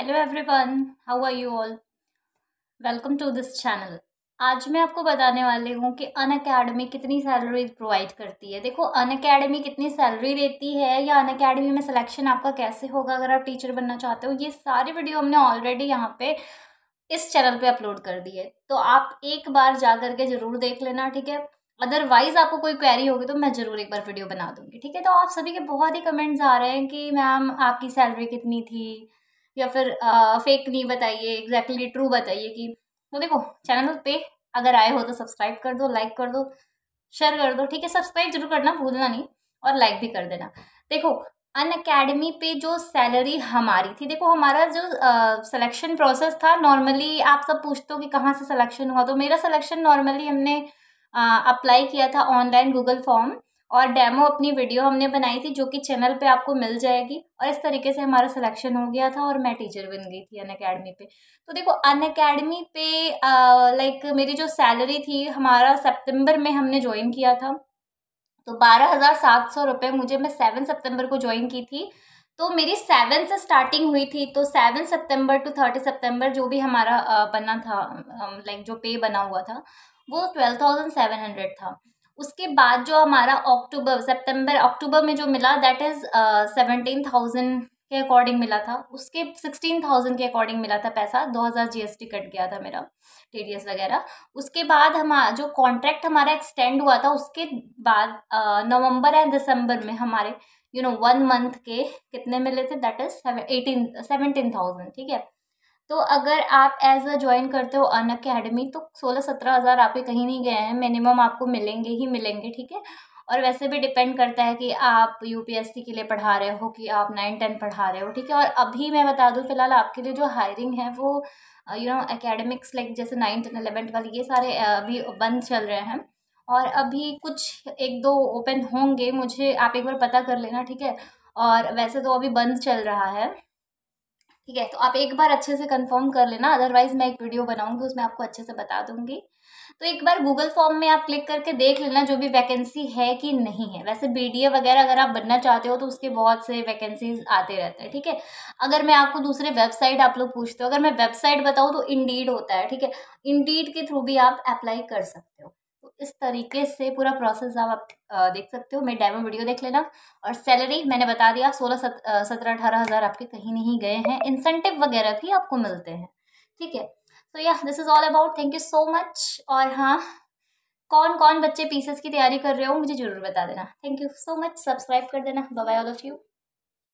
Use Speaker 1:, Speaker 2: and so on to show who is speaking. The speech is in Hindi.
Speaker 1: hello everyone how are you all welcome to this channel आज मैं आपको बताने वाली हूँ कि अन अकेडमी कितनी सैलरी प्रोवाइड करती है देखो अन अकेडमी कितनी सैलरी देती है या अन अकेडमी में सिलेक्शन आपका कैसे होगा अगर आप टीचर बनना चाहते हो ये सारी वीडियो हमने ऑलरेडी यहाँ पे इस चैनल पे अपलोड कर दी है तो आप एक बार जा करके ज़रूर देख लेना ठीक है अदरवाइज आपको कोई क्वेरी होगी तो मैं ज़रूर एक बार वीडियो बना दूंगी ठीक है तो आप सभी के बहुत ही कमेंट्स आ रहे हैं कि मैम आपकी सैलरी कितनी थी या फिर फेक नहीं बताइए एग्जैक्टली ट्रू बताइए कि तो देखो चैनल पे अगर आए हो तो सब्सक्राइब कर दो लाइक कर दो शेयर कर दो ठीक है सब्सक्राइब जरूर करना भूलना नहीं और लाइक भी कर देना देखो अन अकेडमी पे जो सैलरी हमारी थी देखो हमारा जो सिलेक्शन प्रोसेस था नॉर्मली आप सब पूछते हो कि कहाँ से सिलेक्शन हुआ तो मेरा सिलेक्शन नॉर्मली हमने अप्लाई किया था ऑनलाइन गूगल फॉर्म और डेमो अपनी वीडियो हमने बनाई थी जो कि चैनल पे आपको मिल जाएगी और इस तरीके से हमारा सिलेक्शन हो गया था और मैं टीचर बन गई थी अन अकेडमी पे तो देखो अन अकेडमी पे लाइक मेरी जो सैलरी थी हमारा सितंबर में हमने ज्वाइन किया था तो बारह हज़ार सात सौ रुपये मुझे मैं सेवन सितंबर को ज्वाइन की थी तो मेरी सेवन से स्टार्टिंग हुई थी तो सेवन सितंबर टू थर्टी सितंबर जो भी हमारा बना था लाइक जो पे बना हुआ था वो ट्वेल्व थाउजेंड सेवन हंड्रेड था उसके बाद जो हमारा अक्टूबर सितंबर अक्टूबर में जो मिला दैट इज़ सेवनटीन थाउजेंड के अकॉर्डिंग मिला था उसके सिक्सटीन थाउजेंड के अकॉर्डिंग मिला था पैसा दो हज़ार जी एस टी कट गया था मेरा टी डी एस वगैरह उसके बाद हमारा जो कॉन्ट्रैक्ट हमारा एक्सटेंड हुआ था उसके बाद नवंबर एंड दिसंबर में हमारे यू नो वन मंथ के कितने मिले थे that is eighteen seventeen thousand ठीक है तो अगर आप एज अ ज्वाइन करते हो अन अकेडमी तो सोलह सत्रह हज़ार आपके कहीं नहीं गए हैं मिनिमम आपको मिलेंगे ही मिलेंगे ठीक है और वैसे भी डिपेंड करता है कि आप यूपीएससी के लिए पढ़ा रहे हो कि आप नाइन टेन पढ़ा रहे हो ठीक है और अभी मैं बता दूँ फिलहाल आपके लिए जो हायरिंग है वो यू नो एकेडमिक्स लाइक जैसे नाइन्थ टेन अलेवेंथ वाले ये सारे uh, अभी बंद चल रहे हैं और अभी कुछ एक दो ओपन होंगे मुझे आप एक बार पता कर लेना ठीक है और वैसे तो अभी बंद चल रहा है ठीक है तो आप एक बार अच्छे से कंफर्म कर लेना अदरवाइज मैं एक वीडियो बनाऊंगी उसमें आपको अच्छे से बता दूंगी तो एक बार गूगल फॉर्म में आप क्लिक करके देख लेना जो भी वैकेंसी है कि नहीं है वैसे बी वगैरह अगर आप बनना चाहते हो तो उसके बहुत से वैकेंसीज आते रहते हैं ठीक है अगर मैं आपको दूसरे वेबसाइट आप लोग पूछते हो अगर मैं वेबसाइट बताऊँ तो इंडीड होता है ठीक है इंडीड के थ्रू भी आप अप्लाई कर सकते हो इस तरीके से पूरा प्रोसेस आप देख सकते हो मेरी डेमो वीडियो देख लेना और सैलरी मैंने बता दिया सोलह सत्रह अठारह हज़ार आपके कहीं नहीं गए हैं इंसेंटिव वगैरह भी आपको मिलते हैं ठीक है तो या this is all about thank you so much और हाँ कौन कौन बच्चे पीसेस की तैयारी कर रहे हो मुझे ज़रूर बता देना thank you so much subscribe कर देना बाय ऑल ऑफ यू